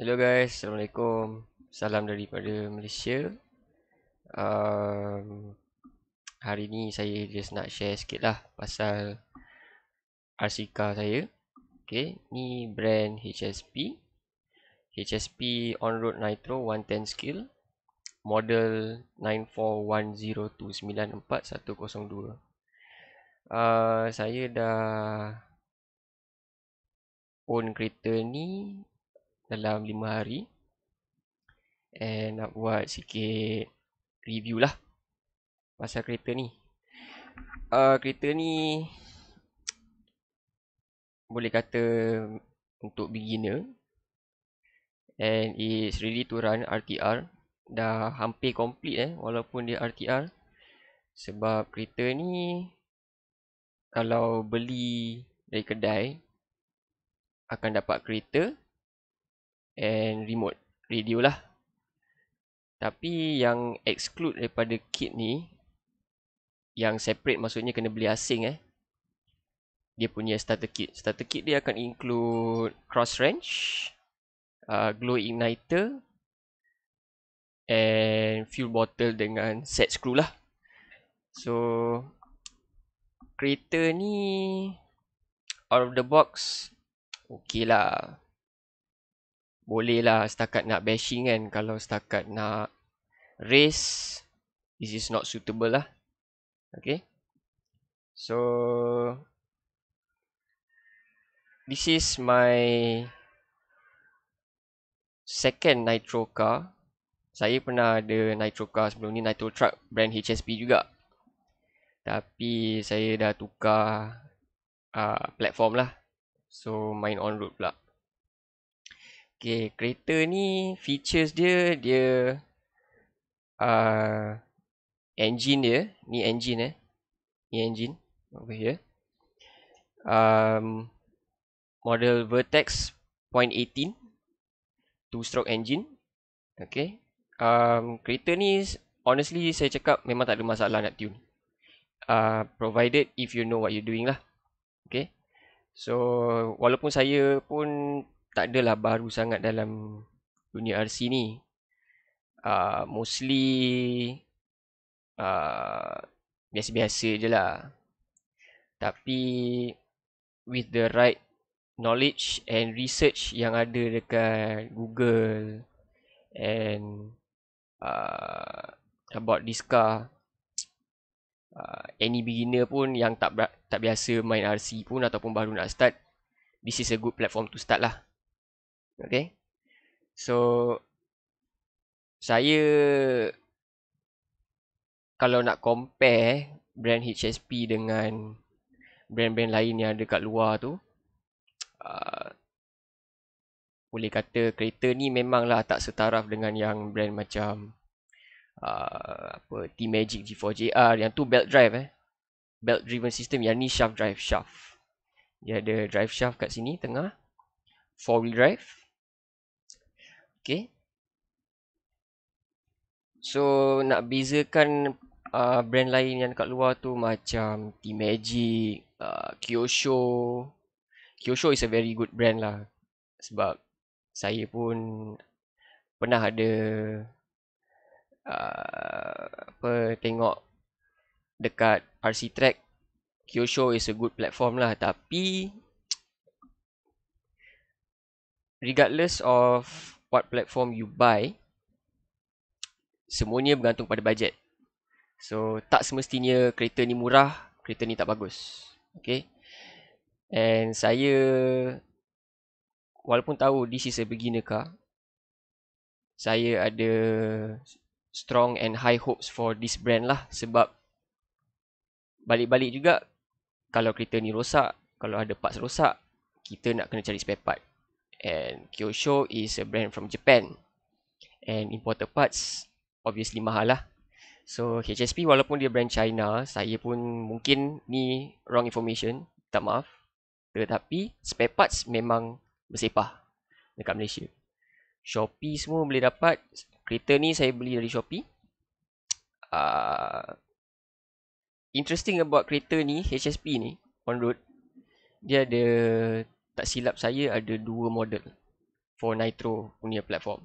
Hello guys, Assalamualaikum Salam daripada Malaysia um, Hari ni saya just nak share sikit lah Pasal RC car saya okay, Ni brand HSP HSP on-road nitro 110 skill Model 94102941102 uh, Saya dah Own kereta ni dalam 5 hari and nak buat sikit review lah pasal kereta ni uh, kereta ni boleh kata untuk beginner and it's really to run RTR dah hampir complete eh walaupun dia RTR sebab kereta ni kalau beli dari kedai akan dapat kereta and remote radio lah. Tapi yang exclude daripada kit ni, yang separate maksudnya kena beli asing eh. Dia punya starter kit. Starter kit dia akan include cross wrench, uh, glow igniter, and fuel bottle dengan set screw lah. So, kereta ni out of the box, okey lah boleh lah setakat nak bashing kan kalau setakat nak race this is not suitable lah okay so this is my second nitro car saya pernah ada nitro car sebelum ni nitro truck brand HSP juga tapi saya dah tukar uh, platform lah so main on road pula Okay, kereta ni features dia dia uh, engine dia, ni engine eh. Ni engine over here. Um, model Vertex 0.18 two stroke engine. Okay. Um, kereta ni honestly saya cakap memang tak ada masalah nak tune. Uh, provided if you know what you're doing lah. Okay. So, walaupun saya pun tak adalah baru sangat dalam dunia RC ni. Uh, mostly uh, biasa-biasa je lah. Tapi with the right knowledge and research yang ada dekat Google and uh, about this car uh, any beginner pun yang tak tak biasa main RC pun ataupun baru nak start this is a good platform to start lah Okay. So, saya kalau nak compare brand HSP dengan brand-brand lain yang ada kat luar tu, uh, boleh kata kereta ni memanglah tak setaraf dengan yang brand macam uh, apa T-Magic G4JR yang tu belt drive eh. Belt driven system yang ni shaft drive shaft. Dia ada drive shaft kat sini tengah. Four wheel drive. Okay. So nak bezakan uh, brand lain yang dekat luar tu macam Tea Magic, uh, Kyosho. Kyosho is a very good brand lah. Sebab saya pun pernah ada uh, apa tengok dekat RC Track Kyosho is a good platform lah tapi regardless of what platform you buy semuanya bergantung pada budget. So tak semestinya kereta ni murah, kereta ni tak bagus. Okay. And saya walaupun tahu this is a beginner car, saya ada strong and high hopes for this brand lah sebab balik-balik juga kalau kereta ni rosak, kalau ada parts rosak, kita nak kena cari spare part and Kyosho is a brand from Japan and imported parts obviously mahal lah so HSP walaupun dia brand China saya pun mungkin ni wrong information tak maaf tetapi spare parts memang bersepah dekat Malaysia Shopee semua boleh dapat kereta ni saya beli dari Shopee uh, interesting about kereta ni HSP ni on road dia ada tak silap saya ada dua model for Nitro punya platform.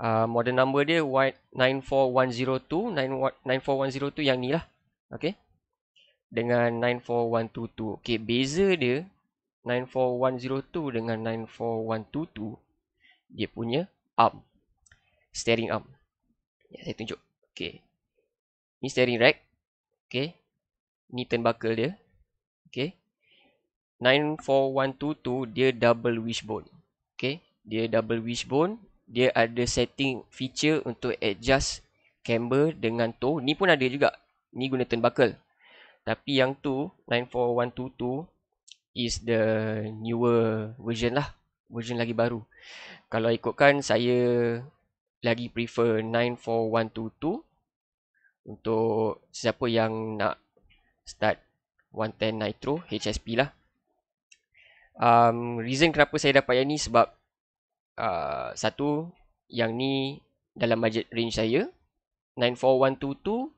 Uh, model number dia 94102 94102 yang ni lah. Okay. Dengan 94122. Okay, beza dia 94102 dengan 94122 dia punya arm. Steering arm. Ya, saya tunjuk. Okay. Ni steering rack. Okay. Ni turnbuckle dia. Okay. 94122 tu dia double wishbone. Okay. Dia double wishbone. Dia ada setting feature untuk adjust camber dengan toe. Ni pun ada juga. Ni guna turn buckle. Tapi yang tu 94122 is the newer version lah. Version lagi baru. Kalau ikutkan saya lagi prefer 94122 untuk siapa yang nak start 110 Nitro HSP lah um, reason kenapa saya dapat yang ni sebab uh, satu yang ni dalam budget range saya 94122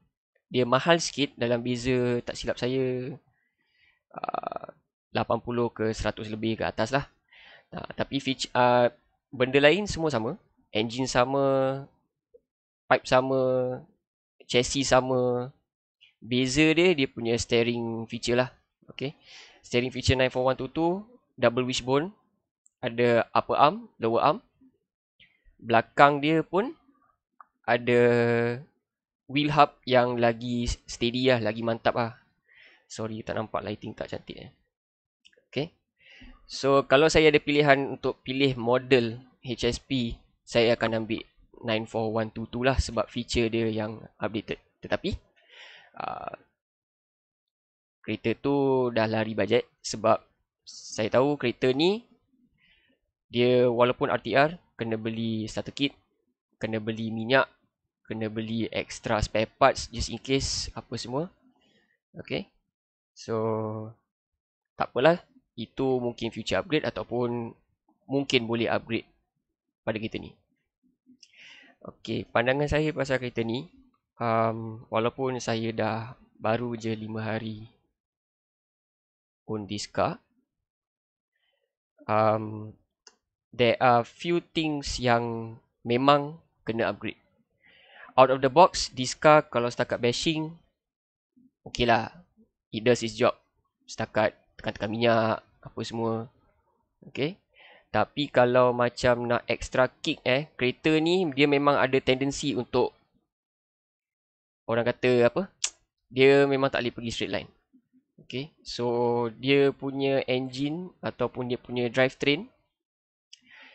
dia mahal sikit dalam beza tak silap saya uh, 80 ke 100 lebih ke atas lah uh, tapi feature, uh, benda lain semua sama engine sama pipe sama chassis sama beza dia dia punya steering feature lah okay steering feature 94122 double wishbone ada upper arm lower arm belakang dia pun ada wheel hub yang lagi steady lah lagi mantap lah sorry tak nampak lighting tak cantik eh. okay so kalau saya ada pilihan untuk pilih model HSP saya akan ambil 94122 lah sebab feature dia yang updated tetapi uh, kereta tu dah lari bajet sebab saya tahu kereta ni dia walaupun RTR kena beli starter kit, kena beli minyak, kena beli extra spare parts just in case apa semua. Okay. So tak apalah itu mungkin future upgrade ataupun mungkin boleh upgrade pada kereta ni. Okay, pandangan saya pasal kereta ni um, walaupun saya dah baru je 5 hari on this car um, there are few things yang memang kena upgrade. Out of the box, this car kalau setakat bashing, okay lah. It does its job. Setakat tekan-tekan minyak, apa semua. Okay. Tapi kalau macam nak extra kick eh, kereta ni dia memang ada tendensi untuk orang kata apa, dia memang tak boleh pergi straight line. Okay, so dia punya engine ataupun dia punya drivetrain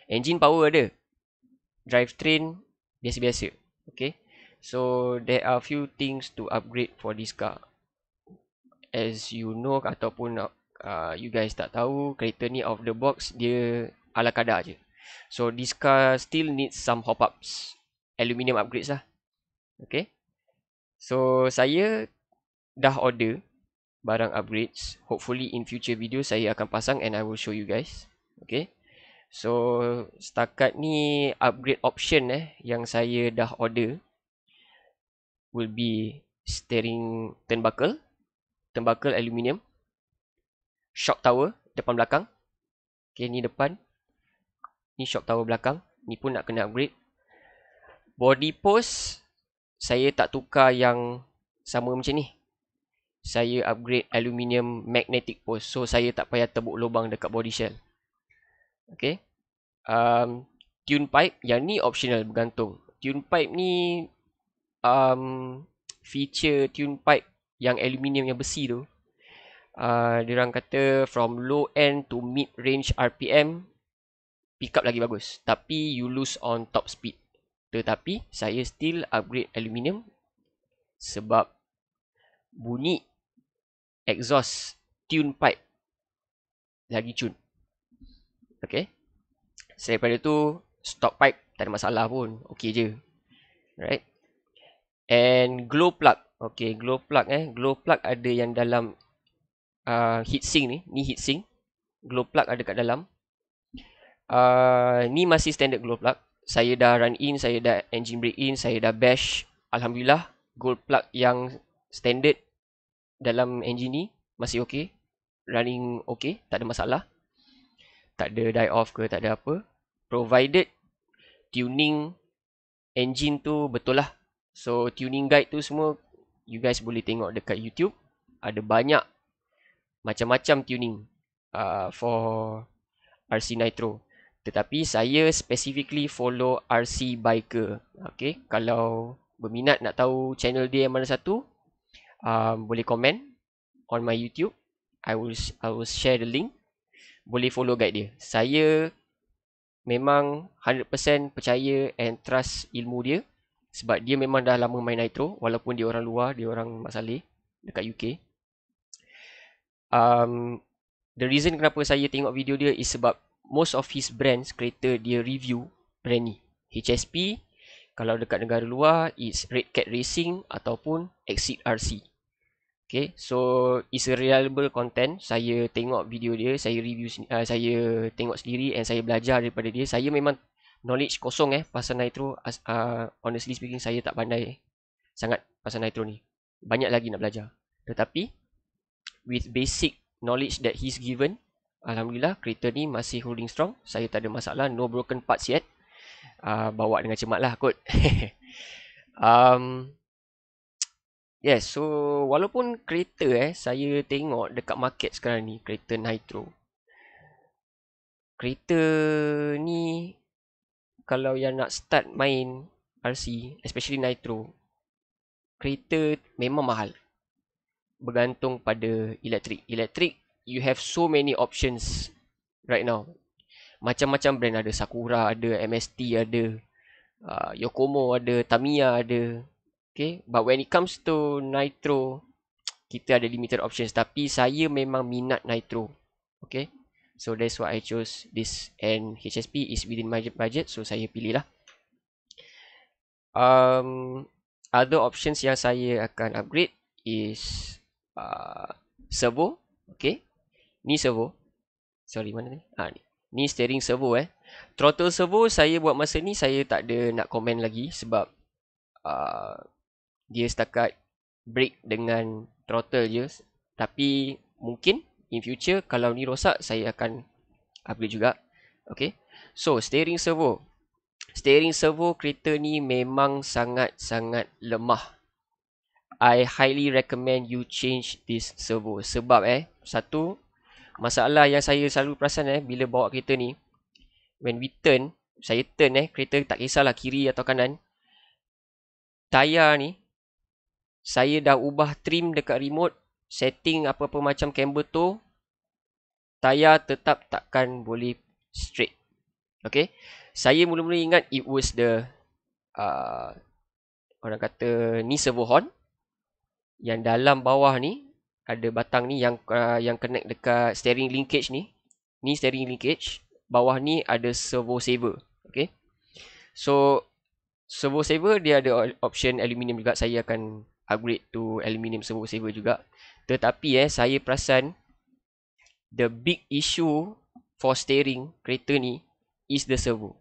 Engine power ada Drivetrain biasa-biasa Okay, so there are few things to upgrade for this car As you know ataupun uh, you guys tak tahu Kereta ni of the box dia ala kadar je So this car still needs some hop-ups Aluminium upgrades lah Okay So saya dah order barang upgrades hopefully in future video saya akan pasang and I will show you guys okay so setakat ni upgrade option eh yang saya dah order will be steering turnbuckle turnbuckle aluminium shock tower depan belakang okay ni depan ni shock tower belakang ni pun nak kena upgrade body post saya tak tukar yang sama macam ni saya upgrade aluminium magnetic post so saya tak payah tebuk lubang dekat body shell okey um tune pipe yang ni optional bergantung tune pipe ni um feature tune pipe yang aluminium yang besi tu uh, diorang kata from low end to mid range rpm pick up lagi bagus tapi you lose on top speed tetapi saya still upgrade aluminium sebab bunyi exhaust tune pipe lagi tune. Okay. Selain daripada tu, stock pipe tak ada masalah pun. Okay je. Right. And glow plug. Okay, glow plug eh. Glow plug ada yang dalam uh, heat sink ni. Ni heat sink. Glow plug ada kat dalam. Uh, ni masih standard glow plug. Saya dah run in, saya dah engine break in, saya dah bash. Alhamdulillah, glow plug yang standard dalam engine ni masih okay. Running okay. Tak ada masalah. Tak ada die off ke. Tak ada apa. Provided tuning engine tu betul lah. So tuning guide tu semua you guys boleh tengok dekat YouTube. Ada banyak macam-macam tuning uh, for RC Nitro. Tetapi saya specifically follow RC Biker. Okay. Kalau berminat nak tahu channel dia yang mana satu um, boleh komen on my YouTube. I will I will share the link. Boleh follow guide dia. Saya memang 100% percaya and trust ilmu dia sebab dia memang dah lama main Nitro walaupun dia orang luar, dia orang Mak Saleh dekat UK. Um, the reason kenapa saya tengok video dia is sebab most of his brands creator dia review brand ni. HSP kalau dekat negara luar is Red Cat Racing ataupun Exit RC. Okay, so it's a reliable content. Saya tengok video dia, saya review, uh, saya tengok sendiri and saya belajar daripada dia. Saya memang knowledge kosong eh pasal Nitro. Uh, honestly speaking, saya tak pandai sangat pasal Nitro ni. Banyak lagi nak belajar. Tetapi, with basic knowledge that he's given, Alhamdulillah, kereta ni masih holding strong. Saya tak ada masalah, no broken parts yet. Uh, bawa dengan cemat lah kot. um, Yes, so walaupun kereta eh saya tengok dekat market sekarang ni kereta Nitro. Kereta ni kalau yang nak start main RC, especially Nitro, kereta memang mahal. Bergantung pada elektrik. Elektrik, you have so many options right now. Macam-macam brand ada, Sakura ada, MST ada, uh, Yokomo ada, Tamiya ada, Okay, but when it comes to Nitro, kita ada limited options. Tapi saya memang minat Nitro. Okay, so that's why I chose this. And HSP is within my budget, so saya pilih lah. Um, other options yang saya akan upgrade is uh, servo. Okay, ni servo. Sorry, mana ni? Ah, ni. ni steering servo eh. Throttle servo saya buat masa ni saya tak ada nak komen lagi sebab uh, dia setakat break dengan throttle je tapi mungkin in future kalau ni rosak saya akan upgrade juga okay so steering servo steering servo kereta ni memang sangat sangat lemah I highly recommend you change this servo sebab eh satu masalah yang saya selalu perasan eh bila bawa kereta ni when we turn saya turn eh kereta tak kisahlah kiri atau kanan tayar ni saya dah ubah trim dekat remote setting apa-apa macam camber tu tayar tetap takkan boleh straight Okay, saya mula-mula ingat it was the uh, orang kata ni servo horn yang dalam bawah ni ada batang ni yang uh, yang connect dekat steering linkage ni ni steering linkage bawah ni ada servo saver Okay, so servo saver dia ada option aluminium juga saya akan upgrade to aluminium servo saver juga. Tetapi eh saya perasan the big issue for steering kereta ni is the servo.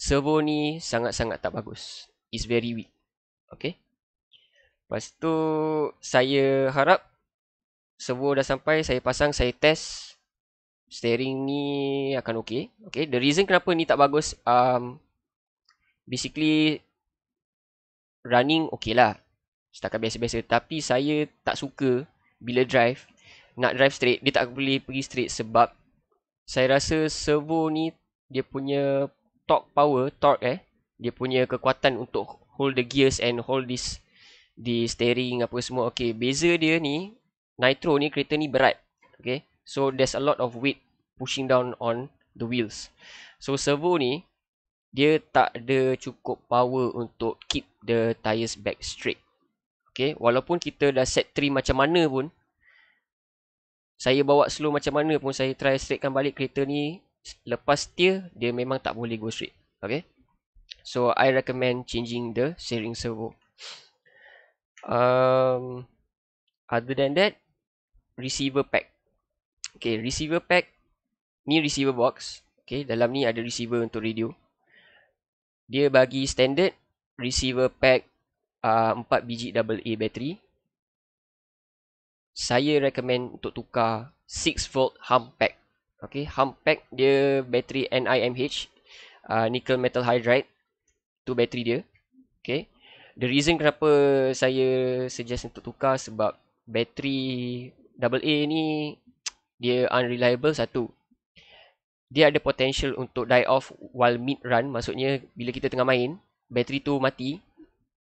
Servo ni sangat-sangat tak bagus. It's very weak. Okay. Lepas tu saya harap servo dah sampai, saya pasang, saya test steering ni akan okay. Okay. The reason kenapa ni tak bagus um, basically running okay lah Setakat biasa-biasa Tapi saya tak suka Bila drive Nak drive straight Dia tak boleh pergi straight Sebab Saya rasa servo ni Dia punya Torque power Torque eh Dia punya kekuatan untuk Hold the gears and hold this Di steering apa semua Okay Beza dia ni Nitro ni kereta ni berat Okay So there's a lot of weight Pushing down on The wheels So servo ni dia tak ada cukup power untuk keep the tyres back straight. Okay, walaupun kita dah set tree macam mana pun Saya bawa slow macam mana pun Saya try straightkan balik kereta ni Lepas tier, dia memang tak boleh go straight Okay So, I recommend changing the steering servo um, Other than that Receiver pack Okay, receiver pack Ni receiver box Okay, dalam ni ada receiver untuk radio Dia bagi standard Receiver pack uh, 4 biji AA battery. Saya recommend untuk tukar 6 volt hump pack. Okay, hump pack dia battery NIMH, uh, nickel metal hydride. Tu battery dia. Okay. The reason kenapa saya suggest untuk tukar sebab battery AA ni dia unreliable satu. Dia ada potential untuk die off while mid run. Maksudnya bila kita tengah main, battery tu mati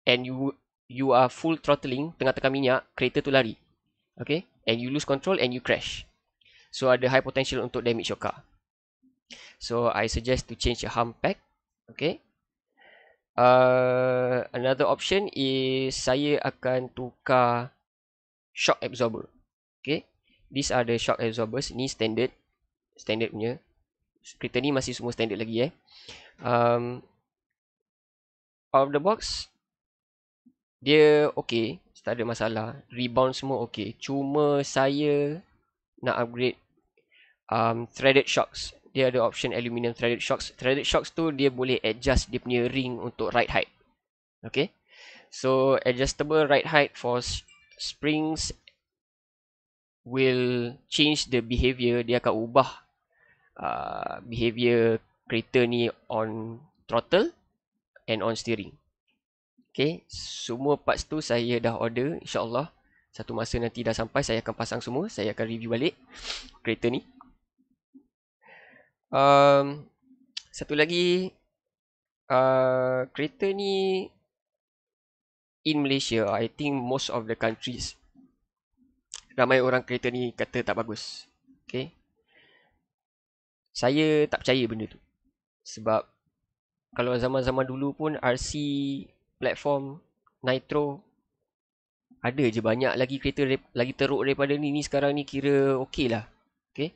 and you you are full throttling tengah tekan minyak kereta tu lari okay and you lose control and you crash so ada high potential untuk damage your car so i suggest to change your hump pack okay uh, another option is saya akan tukar shock absorber okay these are the shock absorbers ni standard standard punya kereta ni masih semua standard lagi eh um, out of the box dia okey tak ada masalah rebound semua okey cuma saya nak upgrade um threaded shocks dia ada option aluminium threaded shocks threaded shocks tu dia boleh adjust dia punya ring untuk ride height okey so adjustable ride height for springs will change the behavior dia akan ubah uh, behavior kereta ni on throttle and on steering Okay, semua parts tu saya dah order insyaAllah Satu masa nanti dah sampai saya akan pasang semua Saya akan review balik kereta ni um, Satu lagi uh, Kereta ni In Malaysia, I think most of the countries Ramai orang kereta ni kata tak bagus Okay Saya tak percaya benda tu Sebab Kalau zaman-zaman dulu pun RC platform Nitro ada je banyak lagi kereta lagi teruk daripada ni ni sekarang ni kira okey lah okay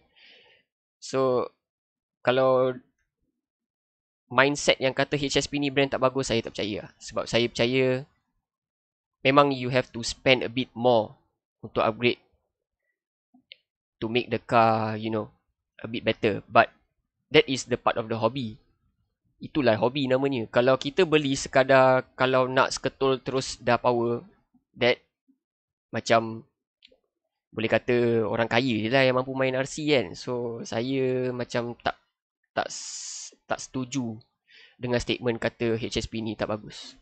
so kalau mindset yang kata HSP ni brand tak bagus saya tak percaya lah. sebab saya percaya memang you have to spend a bit more untuk upgrade to make the car you know a bit better but that is the part of the hobby itulah hobi namanya. Kalau kita beli sekadar kalau nak seketul terus dah power that macam boleh kata orang kaya je lah yang mampu main RC kan. So saya macam tak tak tak setuju dengan statement kata HSP ni tak bagus.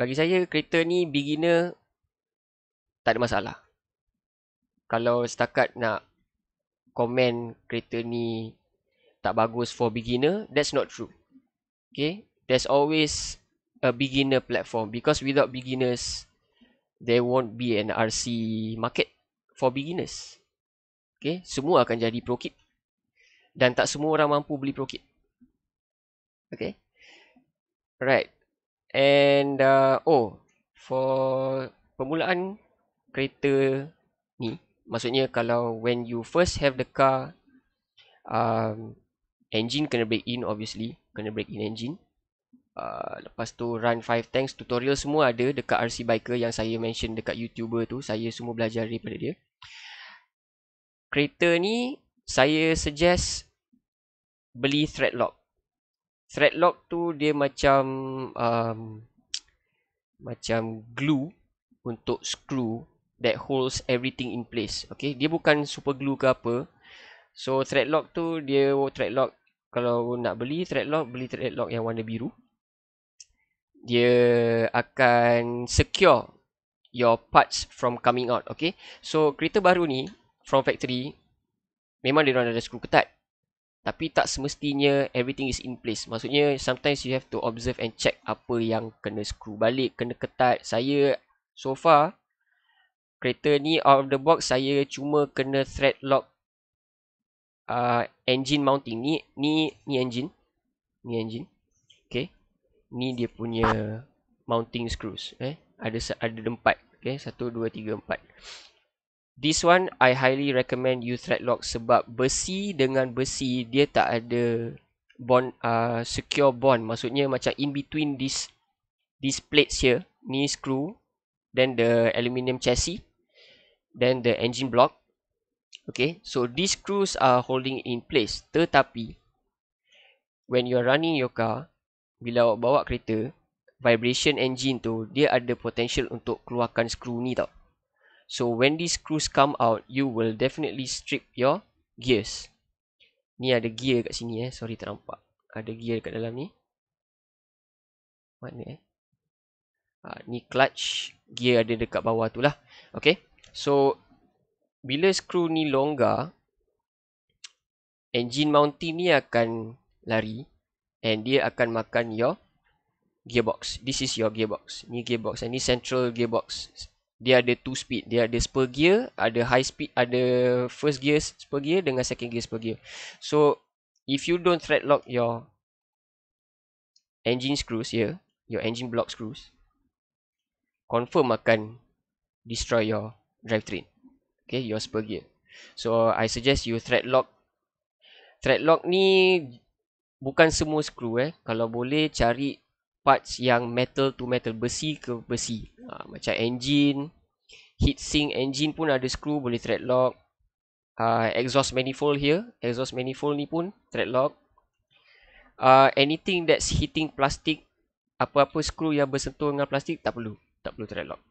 Bagi saya kereta ni beginner tak ada masalah. Kalau setakat nak komen kereta ni tak bagus for beginner, that's not true. Okay, there's always a beginner platform because without beginners, there won't be an RC market for beginners. Okay, semua akan jadi pro kit dan tak semua orang mampu beli pro kit. Okay, right. And uh, oh, for permulaan kereta ni, maksudnya kalau when you first have the car, um, engine kena break in obviously kena break in engine uh, lepas tu run 5 tanks tutorial semua ada dekat RC biker yang saya mention dekat youtuber tu saya semua belajar daripada dia kereta ni saya suggest beli thread lock. Thread lock tu dia macam um, macam glue untuk screw that holds everything in place okay dia bukan super glue ke apa so thread lock tu dia thread lock kalau nak beli thread lock, beli thread lock yang warna biru dia akan secure your parts from coming out okay so kereta baru ni from factory memang dia orang ada skru ketat tapi tak semestinya everything is in place maksudnya sometimes you have to observe and check apa yang kena skru balik kena ketat saya so far kereta ni out of the box saya cuma kena thread lock uh, engine mounting ni ni ni engine ni engine okey ni dia punya mounting screws eh ada ada empat okey 1 2 3 4 this one i highly recommend you thread lock sebab besi dengan besi dia tak ada bond uh, secure bond maksudnya macam in between this this plates here ni screw then the aluminium chassis then the engine block Okay, so these screws are holding in place. Tetapi, when you are running your car, bila awak bawa kereta, vibration engine tu, dia ada potential untuk keluarkan screw ni tau. So, when these screws come out, you will definitely strip your gears. Ni ada gear kat sini eh. Sorry, tak nampak. Ada gear kat dalam ni. Mana eh? Ha, ni clutch. Gear ada dekat bawah tu lah. Okay. So, bila skru ni longgar engine mounting ni akan lari and dia akan makan your gearbox this is your gearbox ni gearbox ni central gearbox dia ada two speed dia ada spur gear ada high speed ada first gear spur gear dengan second gear spur gear so if you don't thread lock your engine screws here your engine block screws confirm akan destroy your drivetrain okay your spur gear so i suggest you thread lock thread lock ni bukan semua skru eh kalau boleh cari parts yang metal to metal besi ke besi ha, macam engine heat sink engine pun ada skru boleh thread lock uh, ha, exhaust manifold here exhaust manifold ni pun thread lock uh, ha, anything that's hitting plastic apa-apa skru yang bersentuh dengan plastik tak perlu tak perlu thread lock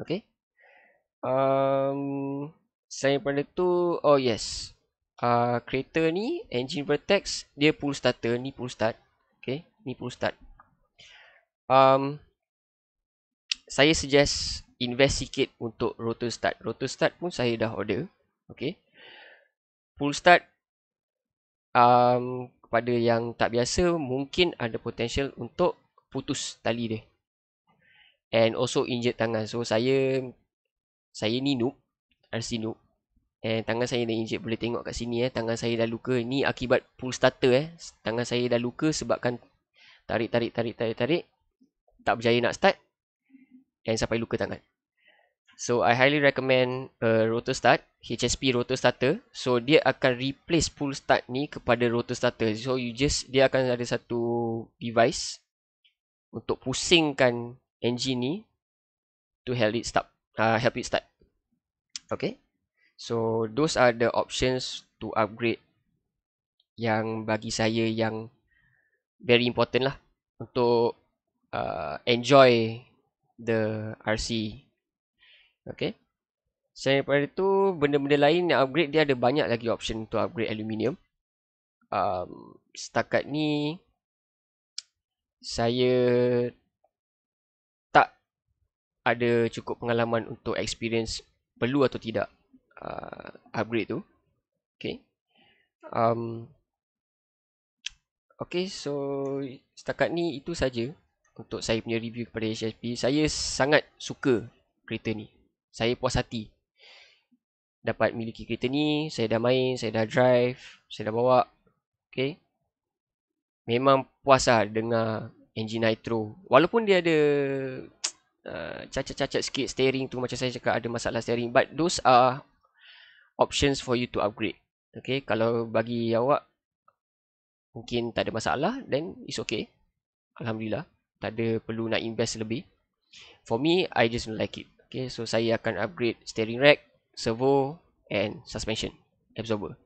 okay um, selain daripada tu oh yes uh, kereta ni engine vertex dia pull starter ni pull start okay ni pull start um, saya suggest invest sikit untuk rotor start rotor start pun saya dah order okay pull start um, kepada yang tak biasa mungkin ada potential untuk putus tali dia and also injet tangan so saya saya ni noob RC noob eh, tangan saya dah injek boleh tengok kat sini eh tangan saya dah luka ni akibat pull starter eh tangan saya dah luka sebabkan tarik tarik tarik tarik tarik tak berjaya nak start dan sampai luka tangan So I highly recommend uh, rotor start HSP rotor starter So dia akan replace pull start ni kepada rotor starter So you just Dia akan ada satu device Untuk pusingkan engine ni To help it start uh, help you start. Okay. So those are the options to upgrade yang bagi saya yang very important lah untuk uh, enjoy the RC. Okay. Selain daripada itu, benda-benda lain yang upgrade dia ada banyak lagi option untuk upgrade aluminium. Um, setakat ni, saya ada cukup pengalaman untuk experience perlu atau tidak uh, upgrade tu. Okay. Um, okay, so setakat ni itu saja untuk saya punya review kepada HSP. Saya sangat suka kereta ni. Saya puas hati dapat miliki kereta ni. Saya dah main, saya dah drive, saya dah bawa. Okay. Memang puas lah dengar engine nitro. Walaupun dia ada Uh, cacat-cacat sikit steering tu macam saya cakap ada masalah steering but those are options for you to upgrade okay kalau bagi awak mungkin tak ada masalah then it's okay alhamdulillah tak ada perlu nak invest lebih for me i just don't like it okay so saya akan upgrade steering rack servo and suspension absorber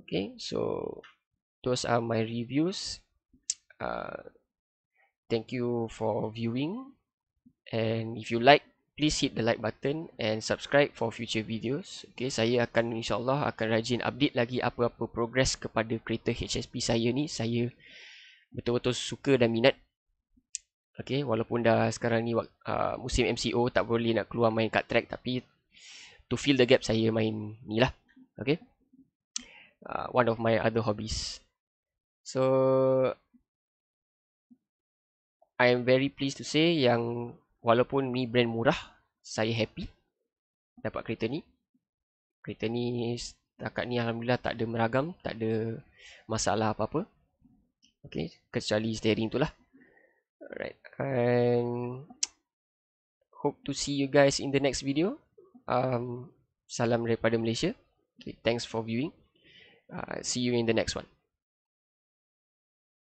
okay so those are my reviews uh, thank you for viewing And if you like, please hit the like button and subscribe for future videos. Okay, saya akan insyaAllah akan rajin update lagi apa-apa progress kepada kereta HSP saya ni. Saya betul-betul suka dan minat. Okay, walaupun dah sekarang ni uh, musim MCO tak boleh nak keluar main kat track tapi to fill the gap saya main ni lah. Okay. Uh, one of my other hobbies. So, I am very pleased to say yang walaupun ni brand murah, saya happy dapat kereta ni. Kereta ni setakat ni alhamdulillah tak ada meragam, tak ada masalah apa-apa. Okay, kecuali steering tu lah. Alright, and hope to see you guys in the next video. Um, salam daripada Malaysia. Okay, thanks for viewing. Uh, see you in the next one.